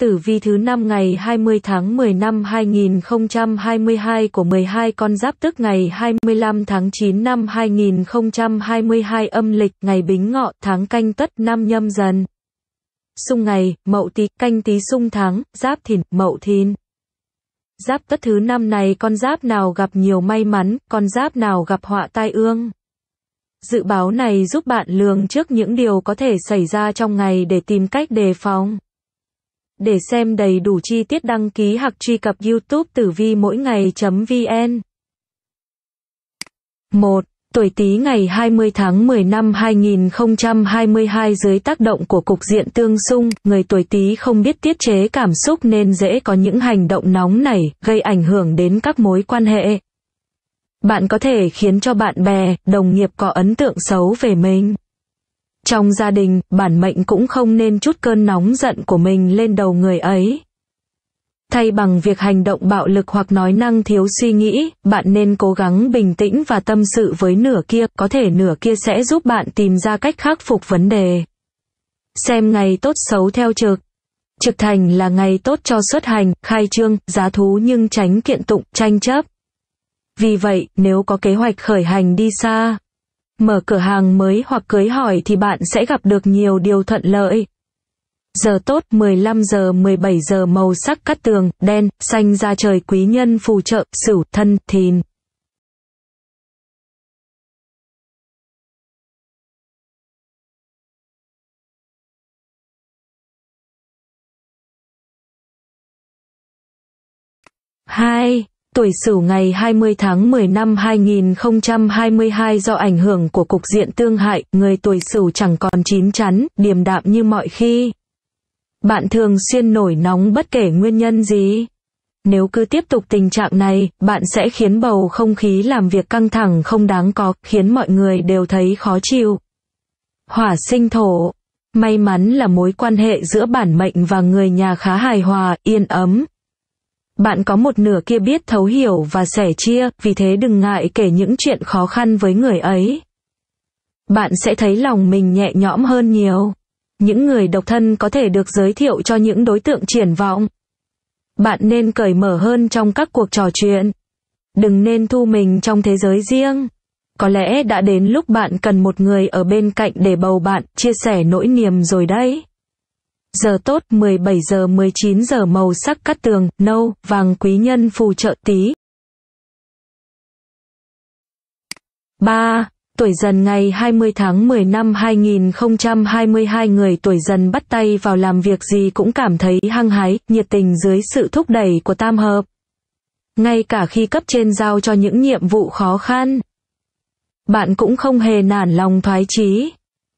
Tử vi thứ năm ngày 20 tháng 10 năm 2022 của 12 con giáp tức ngày 25 tháng 9 năm 2022 âm lịch, ngày Bính Ngọ, tháng Canh tất năm Nhâm Dần. Xung ngày, Mậu Tý, Canh Tý Xung tháng, Giáp Thìn, Mậu Thìn. Giáp Tuất thứ năm này con giáp nào gặp nhiều may mắn, con giáp nào gặp họa tai ương. Dự báo này giúp bạn lường trước những điều có thể xảy ra trong ngày để tìm cách đề phòng. Để xem đầy đủ chi tiết đăng ký hoặc truy cập YouTube tử vi mỗi ngày.vn. 1. Tuổi Tý ngày 20 tháng 10 năm 2022 dưới tác động của cục diện tương xung, người tuổi Tý không biết tiết chế cảm xúc nên dễ có những hành động nóng nảy, gây ảnh hưởng đến các mối quan hệ. Bạn có thể khiến cho bạn bè, đồng nghiệp có ấn tượng xấu về mình. Trong gia đình, bản mệnh cũng không nên chút cơn nóng giận của mình lên đầu người ấy. Thay bằng việc hành động bạo lực hoặc nói năng thiếu suy nghĩ, bạn nên cố gắng bình tĩnh và tâm sự với nửa kia, có thể nửa kia sẽ giúp bạn tìm ra cách khắc phục vấn đề. Xem ngày tốt xấu theo trực. Trực thành là ngày tốt cho xuất hành, khai trương, giá thú nhưng tránh kiện tụng, tranh chấp. Vì vậy, nếu có kế hoạch khởi hành đi xa, Mở cửa hàng mới hoặc cưới hỏi thì bạn sẽ gặp được nhiều điều thuận lợi. Giờ tốt 15 giờ 17 giờ màu sắc cắt tường, đen, xanh ra trời quý nhân phù trợ, sửu, thân, thìn. hai Tuổi Sửu ngày 20 tháng 10 năm 2022 do ảnh hưởng của cục diện tương hại, người tuổi Sửu chẳng còn chín chắn, điềm đạm như mọi khi. Bạn thường xuyên nổi nóng bất kể nguyên nhân gì. Nếu cứ tiếp tục tình trạng này, bạn sẽ khiến bầu không khí làm việc căng thẳng không đáng có, khiến mọi người đều thấy khó chịu. Hỏa sinh thổ May mắn là mối quan hệ giữa bản mệnh và người nhà khá hài hòa, yên ấm, bạn có một nửa kia biết thấu hiểu và sẻ chia, vì thế đừng ngại kể những chuyện khó khăn với người ấy. Bạn sẽ thấy lòng mình nhẹ nhõm hơn nhiều. Những người độc thân có thể được giới thiệu cho những đối tượng triển vọng. Bạn nên cởi mở hơn trong các cuộc trò chuyện. Đừng nên thu mình trong thế giới riêng. Có lẽ đã đến lúc bạn cần một người ở bên cạnh để bầu bạn, chia sẻ nỗi niềm rồi đấy giờ tốt 17 giờ 19 giờ màu sắc cắt tường, nâu, vàng quý nhân phù trợ tí. 3. Tuổi dần ngày 20 tháng 10 năm 2022 người tuổi dần bắt tay vào làm việc gì cũng cảm thấy hăng hái, nhiệt tình dưới sự thúc đẩy của tam hợp. Ngay cả khi cấp trên giao cho những nhiệm vụ khó khăn, bạn cũng không hề nản lòng thoái chí.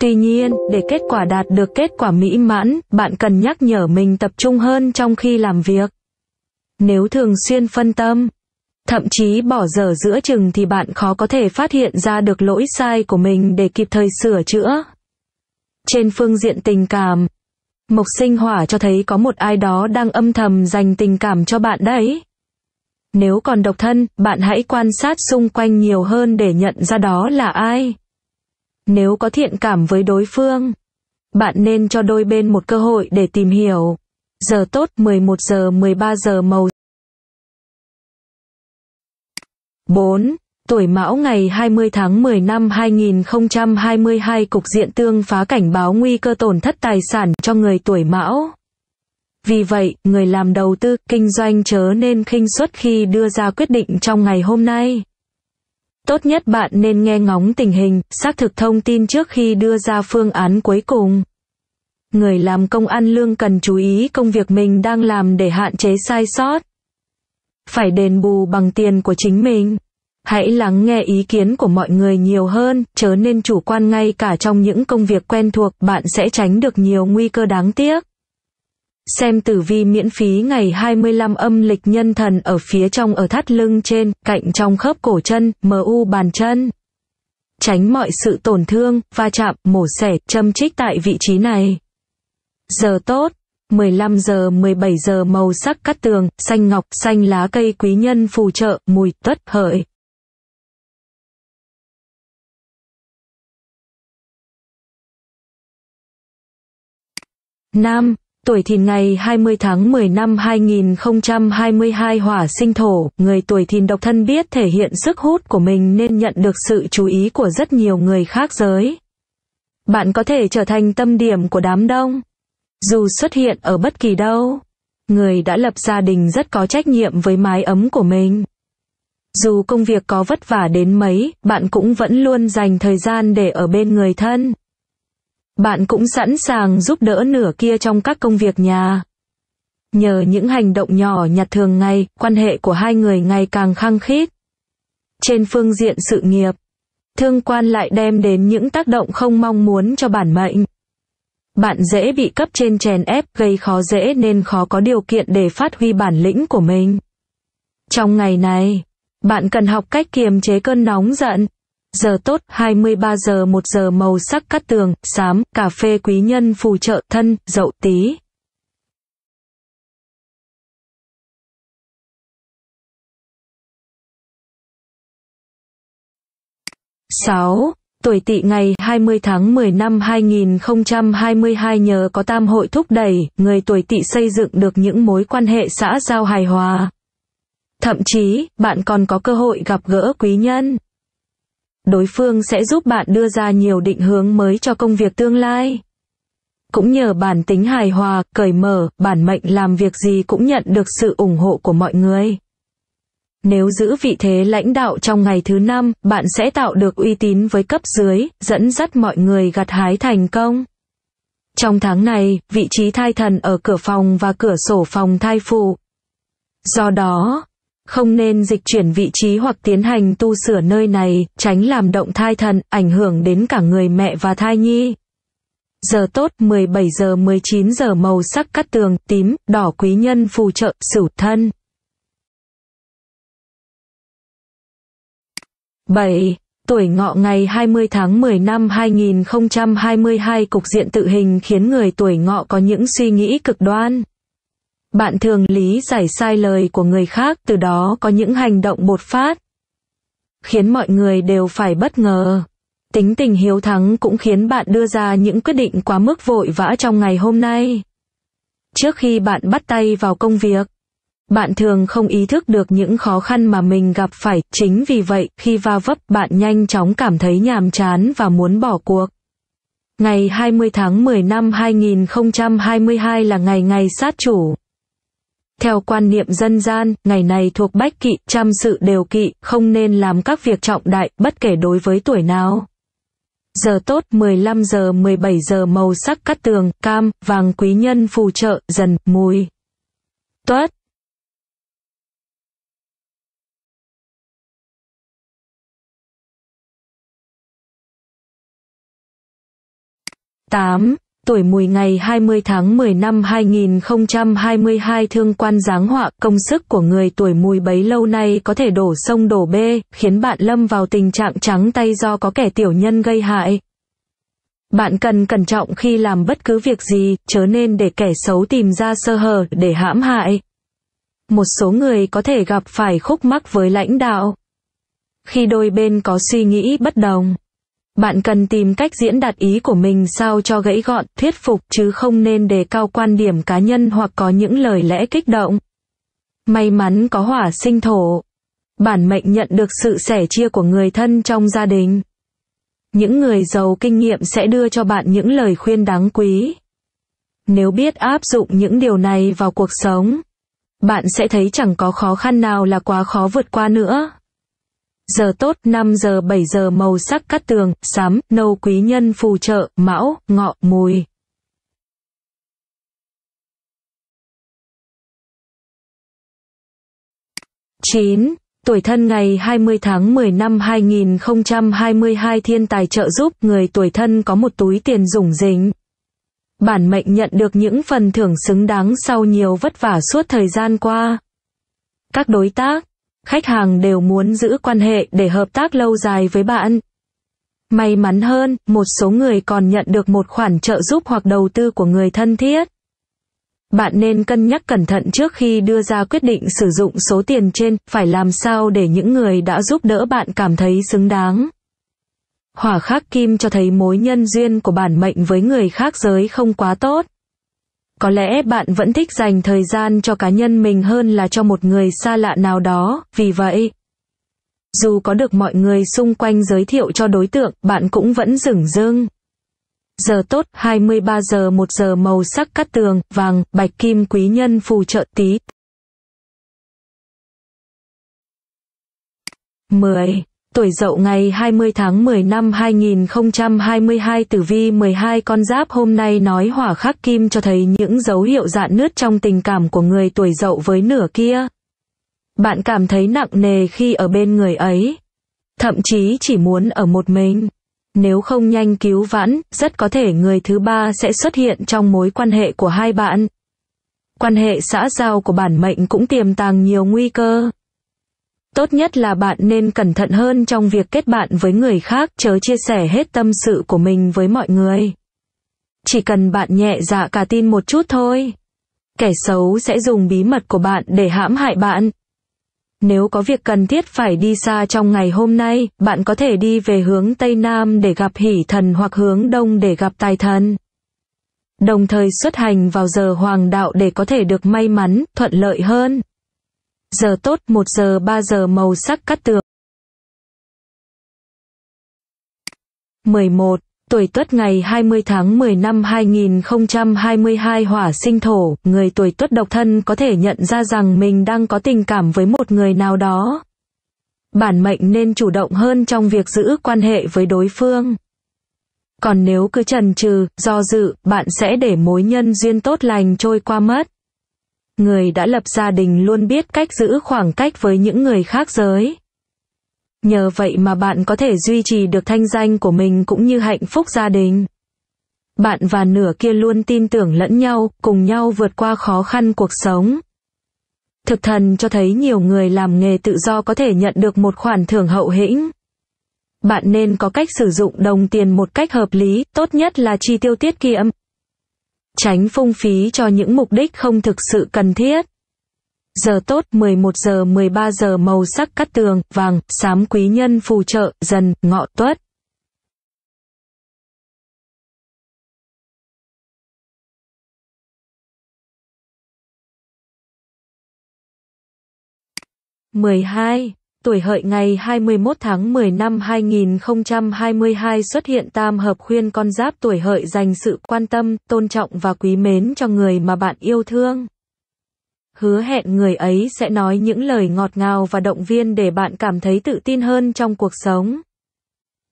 Tuy nhiên, để kết quả đạt được kết quả mỹ mãn, bạn cần nhắc nhở mình tập trung hơn trong khi làm việc. Nếu thường xuyên phân tâm, thậm chí bỏ dở giữa chừng thì bạn khó có thể phát hiện ra được lỗi sai của mình để kịp thời sửa chữa. Trên phương diện tình cảm, Mộc sinh hỏa cho thấy có một ai đó đang âm thầm dành tình cảm cho bạn đấy. Nếu còn độc thân, bạn hãy quan sát xung quanh nhiều hơn để nhận ra đó là ai. Nếu có thiện cảm với đối phương, bạn nên cho đôi bên một cơ hội để tìm hiểu. Giờ tốt 11 giờ 13 giờ màu 4. Tuổi Mão ngày 20 tháng 10 năm 2022 Cục Diện Tương phá cảnh báo nguy cơ tổn thất tài sản cho người tuổi Mão. Vì vậy, người làm đầu tư, kinh doanh chớ nên khinh suất khi đưa ra quyết định trong ngày hôm nay. Tốt nhất bạn nên nghe ngóng tình hình, xác thực thông tin trước khi đưa ra phương án cuối cùng. Người làm công ăn lương cần chú ý công việc mình đang làm để hạn chế sai sót. Phải đền bù bằng tiền của chính mình. Hãy lắng nghe ý kiến của mọi người nhiều hơn, chớ nên chủ quan ngay cả trong những công việc quen thuộc, bạn sẽ tránh được nhiều nguy cơ đáng tiếc. Xem tử vi miễn phí ngày 25 âm lịch nhân thần ở phía trong ở thắt lưng trên, cạnh trong khớp cổ chân, mu bàn chân. Tránh mọi sự tổn thương, va chạm, mổ xẻ, châm trích tại vị trí này. Giờ tốt, 15 giờ 17 giờ màu sắc cắt tường, xanh ngọc, xanh lá cây quý nhân phù trợ, mùi, tuất, hợi. Nam Tuổi thìn ngày 20 tháng 10 năm 2022 hỏa sinh thổ, người tuổi thìn độc thân biết thể hiện sức hút của mình nên nhận được sự chú ý của rất nhiều người khác giới. Bạn có thể trở thành tâm điểm của đám đông. Dù xuất hiện ở bất kỳ đâu, người đã lập gia đình rất có trách nhiệm với mái ấm của mình. Dù công việc có vất vả đến mấy, bạn cũng vẫn luôn dành thời gian để ở bên người thân. Bạn cũng sẵn sàng giúp đỡ nửa kia trong các công việc nhà. Nhờ những hành động nhỏ nhặt thường ngày, quan hệ của hai người ngày càng khăng khít. Trên phương diện sự nghiệp, thương quan lại đem đến những tác động không mong muốn cho bản mệnh. Bạn dễ bị cấp trên chèn ép gây khó dễ nên khó có điều kiện để phát huy bản lĩnh của mình. Trong ngày này, bạn cần học cách kiềm chế cơn nóng giận, giờ tốt 23 giờ 1 giờ màu sắc cắt tường, xám, cà phê quý nhân phù trợ thân, dậu tí. sáu Tuổi tỵ ngày 20 tháng 10 năm 2022 nhờ có tam hội thúc đẩy, người tuổi tỵ xây dựng được những mối quan hệ xã giao hài hòa. Thậm chí, bạn còn có cơ hội gặp gỡ quý nhân đối phương sẽ giúp bạn đưa ra nhiều định hướng mới cho công việc tương lai. Cũng nhờ bản tính hài hòa, cởi mở, bản mệnh làm việc gì cũng nhận được sự ủng hộ của mọi người. Nếu giữ vị thế lãnh đạo trong ngày thứ năm, bạn sẽ tạo được uy tín với cấp dưới, dẫn dắt mọi người gặt hái thành công. Trong tháng này, vị trí thai thần ở cửa phòng và cửa sổ phòng thai phụ. Do đó, không nên dịch chuyển vị trí hoặc tiến hành tu sửa nơi này, tránh làm động thai thận, ảnh hưởng đến cả người mẹ và thai nhi. Giờ tốt 17 giờ 19 giờ màu sắc cắt tường, tím, đỏ quý nhân phù trợ, sửu thân. 7. Tuổi ngọ ngày 20 tháng 10 năm 2022 cục diện tự hình khiến người tuổi ngọ có những suy nghĩ cực đoan. Bạn thường lý giải sai lời của người khác từ đó có những hành động bột phát. Khiến mọi người đều phải bất ngờ. Tính tình hiếu thắng cũng khiến bạn đưa ra những quyết định quá mức vội vã trong ngày hôm nay. Trước khi bạn bắt tay vào công việc, bạn thường không ý thức được những khó khăn mà mình gặp phải, chính vì vậy, khi va vấp bạn nhanh chóng cảm thấy nhàm chán và muốn bỏ cuộc. Ngày 20 tháng 10 năm 2022 là ngày ngày sát chủ. Theo quan niệm dân gian, ngày này thuộc bách kỵ, chăm sự đều kỵ, không nên làm các việc trọng đại, bất kể đối với tuổi nào. Giờ tốt 15 giờ 17 giờ màu sắc cắt tường, cam, vàng quý nhân phù trợ, dần, mùi. Tuất. tám tuổi mùi ngày 20 tháng 10 năm 2022 thương quan giáng họa, công sức của người tuổi mùi bấy lâu nay có thể đổ sông đổ bê, khiến bạn lâm vào tình trạng trắng tay do có kẻ tiểu nhân gây hại. Bạn cần cẩn trọng khi làm bất cứ việc gì, chớ nên để kẻ xấu tìm ra sơ hở để hãm hại. Một số người có thể gặp phải khúc mắc với lãnh đạo. Khi đôi bên có suy nghĩ bất đồng, bạn cần tìm cách diễn đạt ý của mình sao cho gãy gọn, thuyết phục chứ không nên đề cao quan điểm cá nhân hoặc có những lời lẽ kích động. May mắn có hỏa sinh thổ. Bản mệnh nhận được sự sẻ chia của người thân trong gia đình. Những người giàu kinh nghiệm sẽ đưa cho bạn những lời khuyên đáng quý. Nếu biết áp dụng những điều này vào cuộc sống, bạn sẽ thấy chẳng có khó khăn nào là quá khó vượt qua nữa giờ tốt 5 giờ 7 giờ màu sắc cắt tường, xám nâu quý nhân phù trợ, mão, ngọ, mùi. chín Tuổi thân ngày 20 tháng 10 năm 2022 thiên tài trợ giúp người tuổi thân có một túi tiền rủng rỉnh. Bản mệnh nhận được những phần thưởng xứng đáng sau nhiều vất vả suốt thời gian qua. Các đối tác khách hàng đều muốn giữ quan hệ để hợp tác lâu dài với bạn. May mắn hơn, một số người còn nhận được một khoản trợ giúp hoặc đầu tư của người thân thiết. Bạn nên cân nhắc cẩn thận trước khi đưa ra quyết định sử dụng số tiền trên, phải làm sao để những người đã giúp đỡ bạn cảm thấy xứng đáng. Hỏa khắc kim cho thấy mối nhân duyên của bản mệnh với người khác giới không quá tốt. Có lẽ bạn vẫn thích dành thời gian cho cá nhân mình hơn là cho một người xa lạ nào đó, vì vậy, dù có được mọi người xung quanh giới thiệu cho đối tượng, bạn cũng vẫn rừng rưng. Giờ tốt 23 giờ 1 giờ màu sắc cắt tường, vàng, bạch kim quý nhân phù trợ tí. 10. Tuổi dậu ngày 20 tháng 10 năm 2022 tử vi 12 con giáp hôm nay nói hỏa khắc kim cho thấy những dấu hiệu dạn nứt trong tình cảm của người tuổi dậu với nửa kia. Bạn cảm thấy nặng nề khi ở bên người ấy. Thậm chí chỉ muốn ở một mình. Nếu không nhanh cứu vãn, rất có thể người thứ ba sẽ xuất hiện trong mối quan hệ của hai bạn. Quan hệ xã giao của bản mệnh cũng tiềm tàng nhiều nguy cơ. Tốt nhất là bạn nên cẩn thận hơn trong việc kết bạn với người khác chớ chia sẻ hết tâm sự của mình với mọi người. Chỉ cần bạn nhẹ dạ cả tin một chút thôi. Kẻ xấu sẽ dùng bí mật của bạn để hãm hại bạn. Nếu có việc cần thiết phải đi xa trong ngày hôm nay, bạn có thể đi về hướng Tây Nam để gặp hỷ thần hoặc hướng Đông để gặp tài thần. Đồng thời xuất hành vào giờ hoàng đạo để có thể được may mắn, thuận lợi hơn. Giờ tốt 1 giờ 3 giờ màu sắc cắt tường. 11. Tuổi Tuất ngày 20 tháng 10 năm 2022 hỏa sinh thổ, người tuổi Tuất độc thân có thể nhận ra rằng mình đang có tình cảm với một người nào đó. Bản mệnh nên chủ động hơn trong việc giữ quan hệ với đối phương. Còn nếu cứ chần chừ, do dự, bạn sẽ để mối nhân duyên tốt lành trôi qua mất người đã lập gia đình luôn biết cách giữ khoảng cách với những người khác giới. Nhờ vậy mà bạn có thể duy trì được thanh danh của mình cũng như hạnh phúc gia đình. Bạn và nửa kia luôn tin tưởng lẫn nhau, cùng nhau vượt qua khó khăn cuộc sống. Thực thần cho thấy nhiều người làm nghề tự do có thể nhận được một khoản thưởng hậu hĩnh. Bạn nên có cách sử dụng đồng tiền một cách hợp lý, tốt nhất là chi tiêu tiết kiệm tránh phung phí cho những mục đích không thực sự cần thiết. Giờ tốt 11 giờ 13 giờ màu sắc cắt tường, vàng, xám quý nhân phù trợ, dần, ngọ tuất. mười hai tuổi hợi ngày 21 tháng 10 năm 2022 xuất hiện tam hợp khuyên con giáp tuổi hợi dành sự quan tâm, tôn trọng và quý mến cho người mà bạn yêu thương. Hứa hẹn người ấy sẽ nói những lời ngọt ngào và động viên để bạn cảm thấy tự tin hơn trong cuộc sống.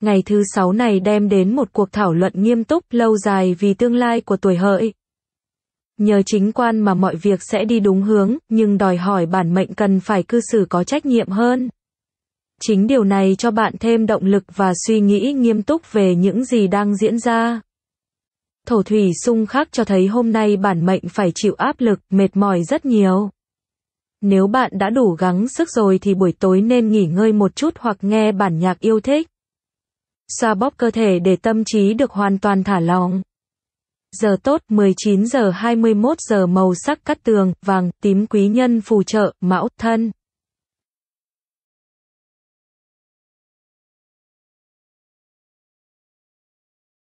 Ngày thứ sáu này đem đến một cuộc thảo luận nghiêm túc lâu dài vì tương lai của tuổi hợi. Nhờ chính quan mà mọi việc sẽ đi đúng hướng, nhưng đòi hỏi bản mệnh cần phải cư xử có trách nhiệm hơn. Chính điều này cho bạn thêm động lực và suy nghĩ nghiêm túc về những gì đang diễn ra. Thổ thủy xung khắc cho thấy hôm nay bản mệnh phải chịu áp lực, mệt mỏi rất nhiều. Nếu bạn đã đủ gắng sức rồi thì buổi tối nên nghỉ ngơi một chút hoặc nghe bản nhạc yêu thích. Xoa bóp cơ thể để tâm trí được hoàn toàn thả lỏng. Giờ tốt 19 giờ 21 giờ màu sắc cắt tường, vàng, tím quý nhân phù trợ, mão, thân.